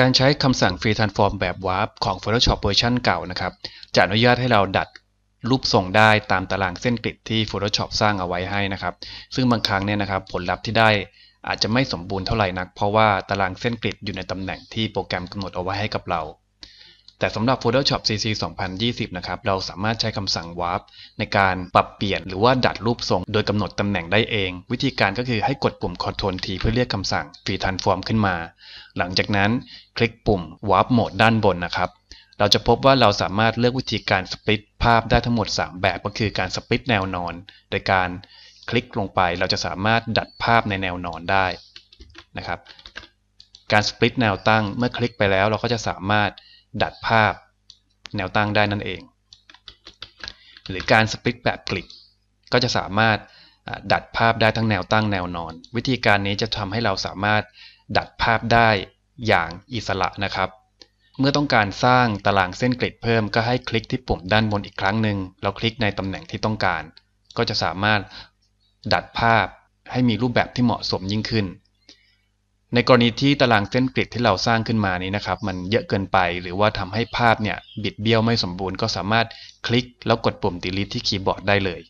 การใช้คำสั่ง Free Transform แบบ Warp ของ Photoshop เวอร์ชันเก่านะครับจะอนุญาตให้เราดัดรูปทรงได้ตามตารางเส้นกริดที่ Photoshop สร้างเอาไว้ให้นะครับซึ่งบางครั้งเนี่ยนะครับผลลัพธ์ที่ได้อาจจะไม่สมบูรณ์เท่าไหร่นักเพราะว่าตารางเส้นกริดอยู่ในตำแหน่งที่โปรแกรมกำหนดเอาไว้ให้กับเราแต่สำหรับ Photoshop CC 2020นะครับ เราสามารถใช้คำสั่ง Warp ในการปรับเปลี่ยนหรือว่าดัดรูปทรง โดยกำหนดตำแหน่งได้เอง วิธีการก็คือให้กดปุ่ม Ctrl T เพื่อเรียกคำสั่ง Free Transform ขึ้นมา หลังจากนั้นคลิกปุ่ม Warp Mode ด้านบนนะครับ เราจะพบว่าเราสามารถเลือกวิธีการ split ภาพได้ทั้งหมด 3 แบบ ก็คือการ split แนวนอน โดยการคลิกลงไป เราจะสามารถดัดภาพในแนวนอนได้นะครับ การ split แนวตั้ง เมื่อคลิกไปแล้วเราก็จะสามารถดัดภาพ แนวตั้งได้นั่นเอง หรือการสปลิตแบบกลิก ก็จะสามารถดัดภาพได้ทั้งแนวตั้งแนวนอน วิธีการนี้จะทำให้เราสามารถดัดภาพได้อย่างอิสระนะครับ เมื่อต้องการสร้างตารางเส้นกริดเพิ่มก็ให้คลิกที่ปุ่มด้านบนอีกครั้งหนึ่งแล้วคลิกในตำแหน่งที่ต้องการ ก็จะสามารถดัดภาพให้มีรูปแบบที่เหมาะสมยิ่งขึ้นในกรณีที่ตารางเส้นกริดที่เราสร้างขึ้นมานี้นะครับ มันเยอะเกินไปหรือว่าทำให้ภาพเนี่ย บิดเบี้ยวไม่สมบูรณ์ก็สามารถคลิกแล้วกดปุ่ม delete ที่คีย์บอร์ดได้เลย